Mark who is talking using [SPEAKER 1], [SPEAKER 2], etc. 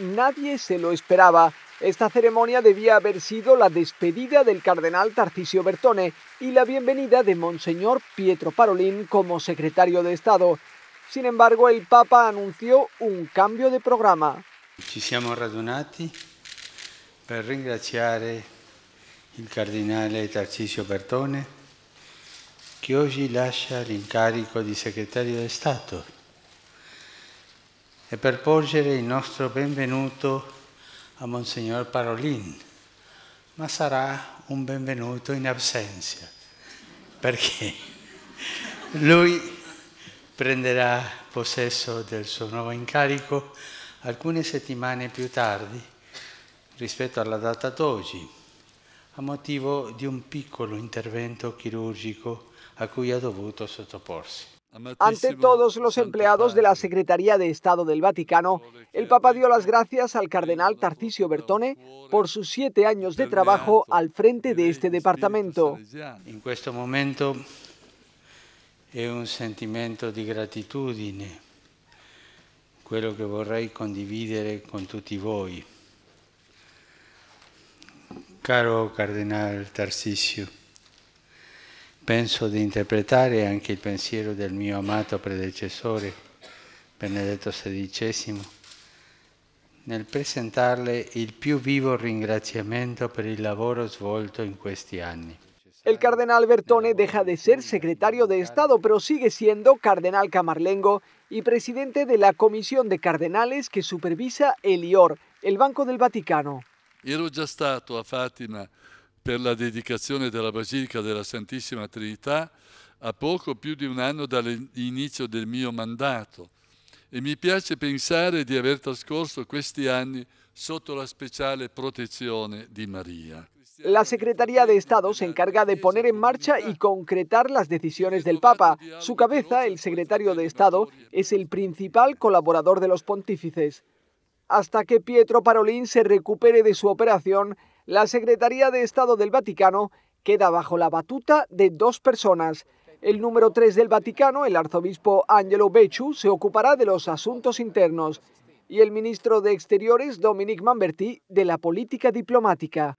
[SPEAKER 1] nadie se lo esperaba. Esta ceremonia debía haber sido la despedida del cardenal Tarcisio Bertone y la bienvenida de Monseñor Pietro parolín como secretario de Estado. Sin embargo, el Papa anunció un cambio de programa.
[SPEAKER 2] Nos siamo radunati per ringraziare il cardinale Tarcisio Bertone che oggi lascia l'incarico di Secretario de Estado... e per porgere il nostro benvenuto a Monsignor Parolin, ma sarà un benvenuto in assenza, perché lui prenderà possesso del suo nuovo incarico alcune settimane più tardi rispetto alla data d'oggi, a motivo di un piccolo intervento chirurgico a cui ha dovuto sottoporsi. Ante
[SPEAKER 1] todos los empleados de la Secretaría de Estado del Vaticano, el Papa dio las gracias al cardenal Tarcisio Bertone por sus siete años de trabajo al frente de este departamento.
[SPEAKER 2] En este momento es un sentimiento de gratitud, lo que vorrei condividere con tutti voi. Caro Cardenal Tarcisio, penso di interpretare anche il pensiero del mio amato predecessore, Benedetto XVI, nel presentarle il più vivo ringraziamento per il lavoro svolto in questi anni.
[SPEAKER 1] El cardenal Bertone deja de ser secretario de Estado, pero sigue siendo cardenal Camarlengo y presidente de la comisión de cardenales que supervisa el IOR, el Banco del Vaticano.
[SPEAKER 3] Ero già stato a Fátima per la dedicazione della Basilica della Santissima Trinità a poco più di un anno dall'inizio del mio mandato e mi piace pensare di aver trascorso questi anni sotto la speciale protezione di Maria.
[SPEAKER 1] La Secretaría de Estado se encarga de poner en marcha y concretar las decisiones del Papa. Su cabeza, el secretario de Estado, es el principal colaborador de los pontífices. Hasta que Pietro Parolín se recupere de su operación, la Secretaría de Estado del Vaticano queda bajo la batuta de dos personas. El número 3 del Vaticano, el arzobispo Angelo Bechu, se ocupará de los asuntos internos y el ministro de Exteriores, Dominique Mamberti, de la política diplomática.